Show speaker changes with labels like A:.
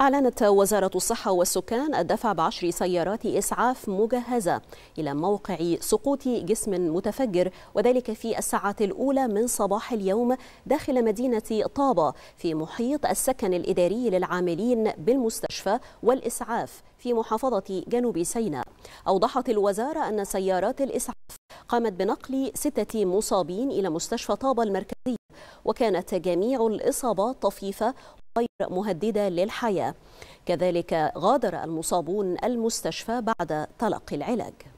A: أعلنت وزارة الصحة والسكان الدفع بعشر سيارات إسعاف مجهزة إلى موقع سقوط جسم متفجر وذلك في الساعة الأولى من صباح اليوم داخل مدينة طابة في محيط السكن الإداري للعاملين بالمستشفى والإسعاف في محافظة جنوب سيناء أوضحت الوزارة أن سيارات الإسعاف قامت بنقل ستة مصابين إلى مستشفى طابة المركزي وكانت جميع الإصابات طفيفة غير مهددة للحياة كذلك غادر المصابون المستشفى بعد تلقي العلاج